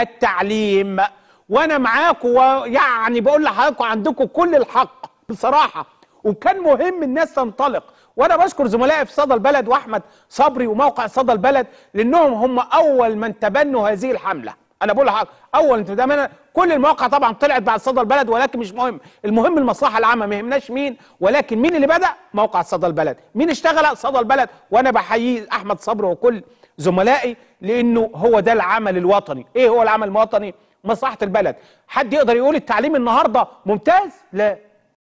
التعليم وانا معاكم ويعني بقول لحضراتكم عندكم كل الحق بصراحه وكان مهم الناس تنطلق وانا بشكر زملائي في صدى البلد واحمد صبري وموقع صدى البلد لانهم هم اول من تبنوا هذه الحمله انا بقول لحضرتك اول انت ده كل المواقع طبعا طلعت بعد صدى البلد ولكن مش مهم المهم المصلحه العامه ما يهمناش مين ولكن مين اللي بدا موقع صدى البلد مين اشتغل صدى البلد وانا بحيي احمد صبر وكل زملائي لانه هو ده العمل الوطني ايه هو العمل الوطني مصلحه البلد حد يقدر يقول التعليم النهارده ممتاز لا